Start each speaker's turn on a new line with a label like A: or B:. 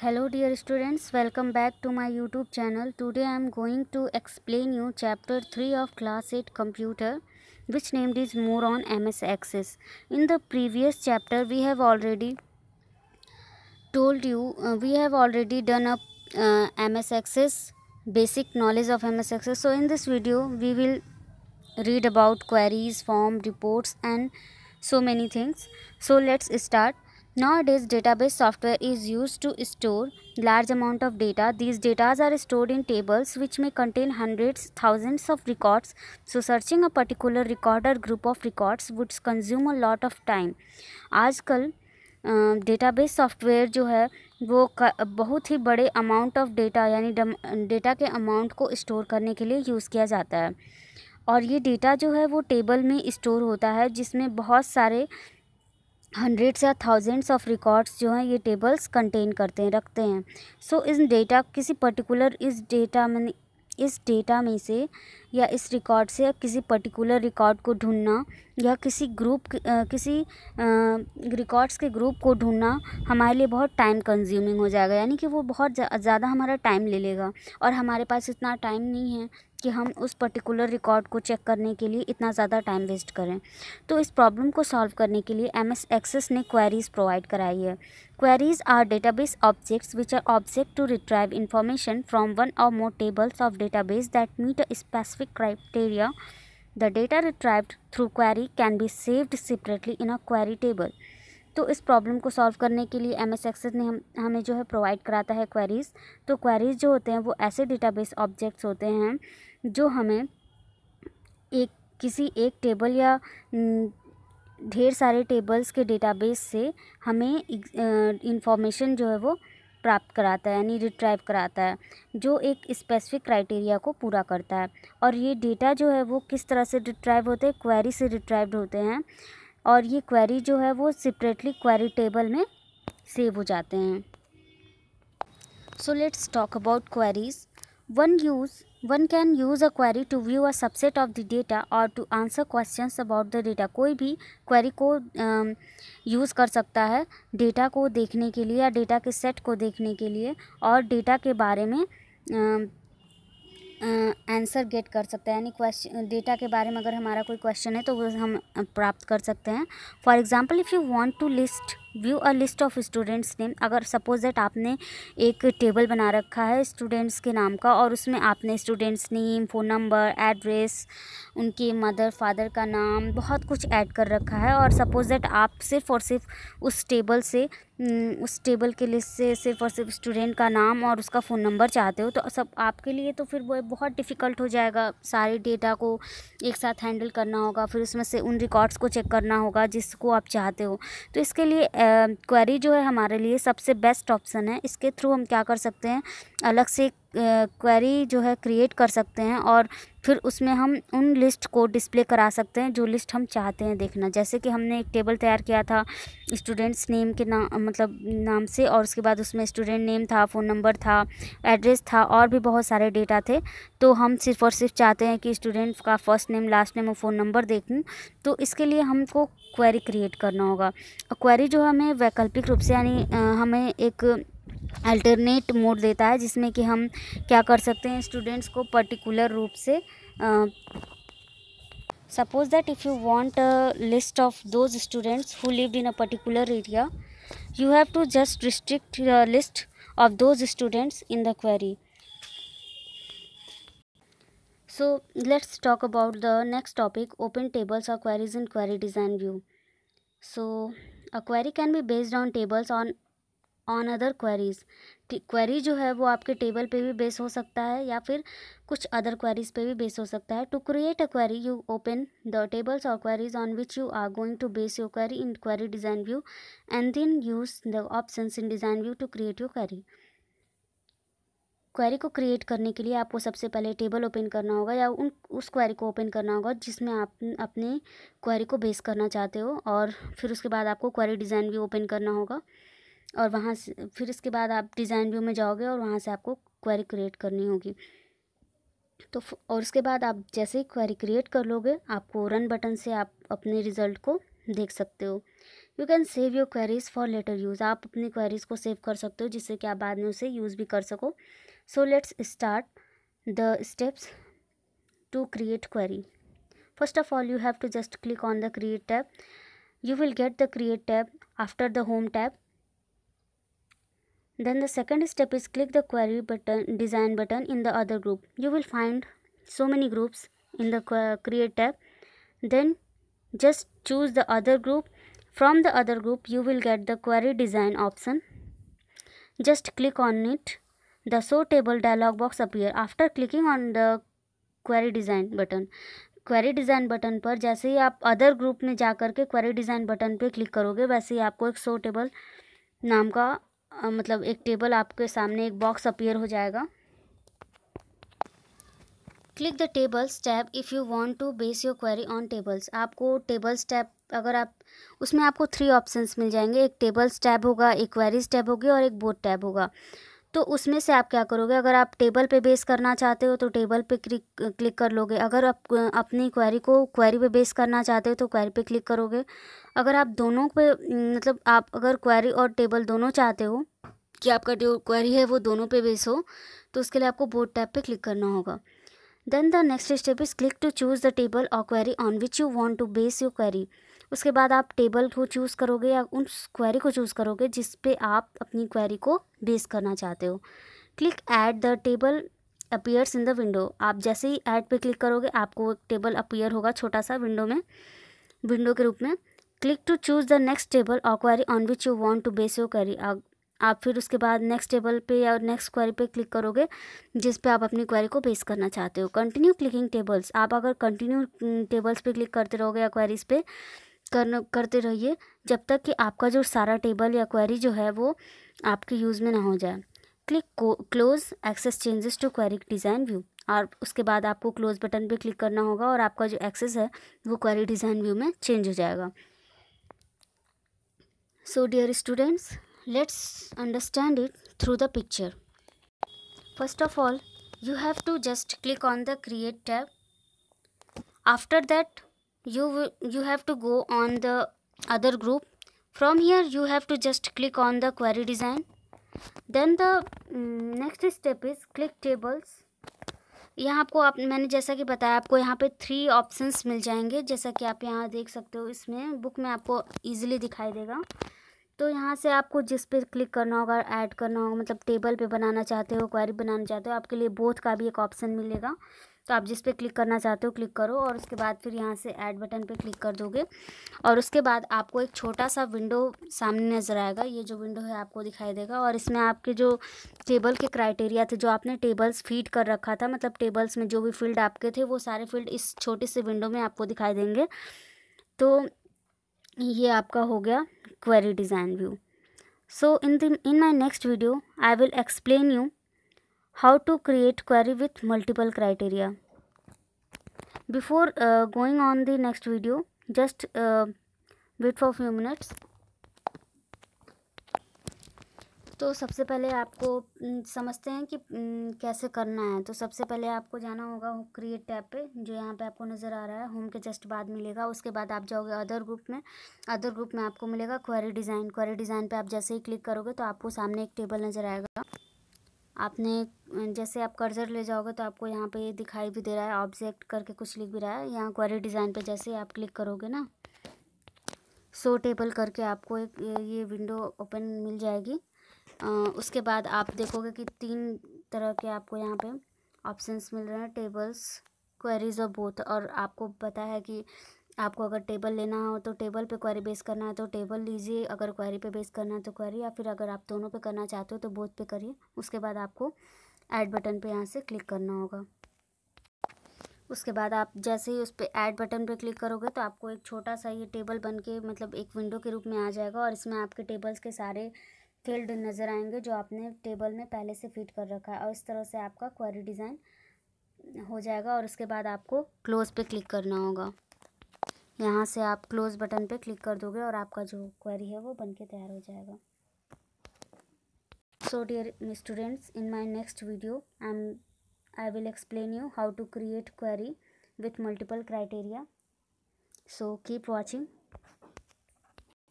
A: hello dear students welcome back to my youtube channel today i am going to explain you chapter 3 of class 8 computer which named is more on ms access in the previous chapter we have already told you uh, we have already done a uh, ms access basic knowledge of ms access so in this video we will read about queries form reports and so many things so let's start Nowadays, database software is used to store large amount of data. These data are stored in tables which may contain hundreds, thousands of records. So, searching a particular record or group of records would consume a lot of time. आजकल database software जो है वो बहुत ही बड़े amount of data यानी data के amount को स्टोर करने के लिए यूज़ किया जाता है और ये डेटा जो है वो टेबल में स्टोर होता है जिसमें बहुत सारे हंड्रेड्स या थाउजेंड्स ऑफ रिकॉर्ड्स जो हैं ये टेबल्स कंटेन करते हैं रखते हैं सो so, इस डेटा किसी पर्टिकुलर इस डेटा में इस डेटा में से या इस रिकॉर्ड से या किसी पर्टिकुलर रिकॉर्ड को ढूंढना या किसी ग्रुप किसी रिकॉर्ड्स के ग्रुप को ढूंढना हमारे लिए बहुत टाइम कंज्यूमिंग हो जाएगा यानी कि वो बहुत ज़्यादा हमारा टाइम ले लेगा और हमारे पास इतना टाइम नहीं है कि हम उस पर्टिकुलर रिकॉर्ड को चेक करने के लिए इतना ज़्यादा टाइम वेस्ट करें तो इस प्रॉब्लम को सॉल्व करने के लिए एम एस एक्सेस ने क्वेरीज़ प्रोवाइड कराई है queries are database objects which are object to retrieve information from one or more tables of database that meet a specific criteria the data retrieved through query can be saved separately in a query table तो इस problem को solve करने के लिए M S Access ने हम हमें जो है प्रोवाइड कराता है क्वेरीज़ तो क्वेरीज़ जो होते हैं वो ऐसे डेटाबेस ऑब्जेक्ट्स होते हैं जो हमें एक किसी एक टेबल या ढेर सारे टेबल्स के डेटाबेस से हमें इंफॉर्मेशन जो है वो प्राप्त कराता है यानी रिट्राइव कराता है जो एक स्पेसिफिक क्राइटेरिया को पूरा करता है और ये डेटा जो है वो किस तरह से रिट्राइव होते हैं क्वेरी से रिट्राइव्ड होते हैं और ये क्वेरी जो है वो सेपरेटली क्वेरी टेबल में सेव हो जाते हैं so let's talk about queries one use one can use a query to view a subset of the data or to answer question about the data कोई भी query को use um, कर सकता है डेटा को देखने के लिए या डेटा के सेट को देखने के लिए और डेटा के बारे में um, आंसर गेट कर सकते हैं यानी क्वेश्चन डेटा के बारे में अगर हमारा कोई क्वेश्चन है तो वो हम प्राप्त कर सकते हैं for example if you want to list view a list of students name अगर सपोज दैट आपने एक टेबल बना रखा है स्टूडेंट्स के नाम का और उसमें आपने students name phone number address उनके मदर फादर का नाम बहुत कुछ ऐड कर रखा है और सपोज दैट आप सिर्फ और सिर्फ उस टेबल से हम्म, उस टेबल के लिस्ट से सिर्फ और सिर्फ स्टूडेंट का नाम और उसका फ़ोन नंबर चाहते हो तो सब आपके लिए तो फिर वो बहुत डिफ़िकल्ट हो जाएगा सारे डेटा को एक साथ हैंडल करना होगा फिर उसमें से उन रिकॉर्ड्स को चेक करना होगा जिसको आप चाहते हो तो इसके लिए क्वेरी जो है हमारे लिए सबसे बेस्ट ऑप्शन है इसके थ्रू हम क्या कर सकते हैं अलग से क्वेरी जो है क्रिएट कर सकते हैं और फिर उसमें हम उन लिस्ट को डिस्प्ले करा सकते हैं जो लिस्ट हम चाहते हैं देखना जैसे कि हमने एक टेबल तैयार किया था स्टूडेंट्स नेम के नाम मतलब नाम से और उसके बाद उसमें स्टूडेंट नेम था फ़ोन नंबर था एड्रेस था और भी बहुत सारे डेटा थे तो हम सिर्फ और सिर्फ चाहते हैं कि स्टूडेंट का फर्स्ट नेम लास्ट नेम और फ़ोन नंबर देखूँ तो इसके लिए हमको क्वेरी क्रिएट करना होगा क्वेरी जो हमें वैकल्पिक रूप से यानी हमें एक अल्टरनेट मोड देता है जिसमें कि हम क्या कर सकते हैं स्टूडेंट्स को पर्टिकुलर रूप से suppose that if you want a list of those students who lived in a particular area you have to just restrict list of those students in the query so let's talk about the next topic open tables of queries in query design view so a query can be based on tables on on other queries query जो है वो आपके table पे भी base हो सकता है या फिर कुछ अदर क्वेरीज पे भी बेस हो सकता है to create a query you open the tables or queries on which you are going to base your query in query design view and then use the option in design view to create your query query को create करने के लिए आपको सबसे पहले table open करना होगा या उन उस क्वेरी को ओपन करना होगा जिसमें आप अपने क्वेरी को बेस करना चाहते हो और फिर उसके बाद आपको क्वेरी डिज़ाइन भी ओपन करना होगा और वहाँ से फिर इसके बाद आप डिज़ाइन व्यू में जाओगे और वहाँ से आपको क्वेरी क्रिएट करनी होगी तो और उसके बाद आप जैसे ही क्वेरी क्रिएट कर लोगे आपको रन बटन से आप अपने रिज़ल्ट को देख सकते हो you can save your queries for later use आप अपनी क्वेरीज़ को सेव कर सकते हो जिससे कि आप बाद में उसे यूज़ भी कर सको so let's start the steps to create query first of all you have to just click on the create tab you will get the create tab after the home tab Then the second step is click the query button design button in the other group. You will find so many groups in the create tab. Then just choose the other group. From the other group you will get the query design option. Just click on it. The show table dialog box appear. After clicking on the query design button query design button पर जैसे ही आप other group में जा कर के query design button पे click करोगे वैसे ही आपको एक सो टेबल नाम का मतलब एक टेबल आपके सामने एक बॉक्स अपीयर हो जाएगा click the tables tab if you want to base your query on tables आपको टेबल्स टैब अगर आप उसमें आपको थ्री ऑप्शंस मिल जाएंगे एक टेबल्स टैब होगा एक क्वेरीज टैब होगी और एक बोर्ड टैब होगा तो उसमें से आप क्या करोगे अगर आप टेबल पे बेस करना चाहते हो तो टेबल पे क्लिक कर लोगे अगर आप अपनी क्वेरी को क्वेरी पे बेस करना चाहते हो तो क्वेरी पे क्लिक करोगे अगर आप दोनों पे मतलब आप अगर क्वेरी और टेबल दोनों चाहते हो कि आपका जो क्वेरी है वो दोनों पे बेस हो तो उसके लिए आपको बोर्ड टैप पे क्लिक करना होगा then the next step is click to choose the table or query on which you want to base your query उसके बाद आप टेबल को चूज़ करोगे या उन क्वेरी को चूज़ करोगे जिस पे आप अपनी क्वेरी को बेस करना चाहते हो click add the table appears in the window आप जैसे ही ऐड पे क्लिक करोगे आपको एक टेबल अपीयर होगा छोटा सा विंडो में विंडो के रूप में click to choose the next table or query on which you want to base your query आप फिर उसके बाद नेक्स्ट टेबल पे या नेक्स्ट क्वेरी पे क्लिक करोगे जिस पे आप अपनी क्वेरी को बेस करना चाहते हो कंटिन्यू क्लिकिंग टेबल्स आप अगर कंटिन्यू टेबल्स पे क्लिक करते रहोगे या क्वेरीज पे करते रहिए जब तक कि आपका जो सारा टेबल या क्वेरी जो है वो आपके यूज़ में ना हो जाए क्लिक को close access changes to query design view और उसके बाद आपको क्लोज़ बटन पे क्लिक करना होगा और आपका जो एक्सेस है वो क्वेरी डिज़ाइन व्यू में चेंज हो जाएगा so dear students let's understand it through the picture first of all you have to just click on the create tab after that you you have to go on the other group from here you have to just click on the query design then the mm, next step is click tables यहाँ आपको आप मैंने जैसा कि बताया आपको यहाँ पे थ्री ऑप्शंस मिल जाएंगे जैसा कि आप यहाँ देख सकते हो इसमें बुक में आपको इजीली दिखाई देगा तो यहाँ से आपको जिस पे क्लिक करना होगा ऐड करना होगा मतलब टेबल पे बनाना चाहते हो क्वारी बनाना चाहते हो आपके लिए बोथ का भी एक ऑप्शन मिलेगा तो आप जिस पे क्लिक करना चाहते हो क्लिक करो और उसके बाद फिर यहाँ से ऐड बटन पे क्लिक कर दोगे और उसके बाद आपको एक छोटा सा विंडो सामने नज़र आएगा ये जो विंडो है आपको दिखाई देगा और इसमें आपके जो टेबल के क्राइटेरिया थे जो आपने टेबल्स फीड कर रखा था मतलब टेबल्स में जो भी फील्ड आपके थे वो सारे फील्ड इस छोटे से विंडो में आपको दिखाई देंगे तो ये आपका हो गया query design view so in दिन in my next video I will explain you how to create query with multiple criteria before uh, going on the next video just uh, wait for few minutes तो सबसे पहले आपको समझते हैं कि कैसे करना है तो सबसे पहले आपको जाना होगा क्रिएट टैब पे जो यहाँ पे आपको नज़र आ रहा है होम के जस्ट बाद मिलेगा उसके बाद आप जाओगे अदर ग्रुप में अदर ग्रुप में आपको मिलेगा क्वेरी डिज़ाइन क्वेरी डिज़ाइन पे आप जैसे ही क्लिक करोगे तो आपको सामने एक टेबल नज़र आएगा आपने जैसे आप कर्ज़र ले जाओगे तो आपको यहाँ पे दिखाई भी दे रहा है ऑब्जेक्ट करके कुछ लिख भी रहा है यहाँ क्वारी डिज़ाइन पे जैसे आप क्लिक करोगे ना सो टेबल करके आपको एक ये विंडो ओपन मिल जाएगी आ, उसके बाद आप देखोगे कि तीन तरह के आपको यहाँ पे ऑप्शंस मिल रहे हैं टेबल्स क्वेरीज और बोथ और आपको पता है कि आपको अगर टेबल लेना हो तो टेबल पे क्वेरी बेस करना है तो टेबल लीजिए अगर क्वेरी पे बेस करना है तो क्वेरी या फिर अगर आप दोनों पे करना चाहते हो तो बोथ पे करिए उसके बाद आपको ऐड बटन पे यहाँ से क्लिक करना होगा उसके बाद आप जैसे ही उस पर ऐड बटन पे क्लिक करोगे तो आपको एक छोटा सा ये टेबल बन के मतलब एक विंडो के रूप में आ जाएगा और इसमें आपके टेबल्स के सारे फील्ड नज़र आएंगे जो आपने टेबल में पहले से फिट कर रखा है और इस तरह से आपका क्वेरी डिज़ाइन हो जाएगा और उसके बाद आपको क्लोज पे क्लिक करना होगा यहाँ से आप क्लोज बटन पे क्लिक कर दोगे और आपका जो क्वेरी है वो बन के तैयार हो जाएगा so dear students in my next video I am I will explain you how to create query with multiple criteria so keep watching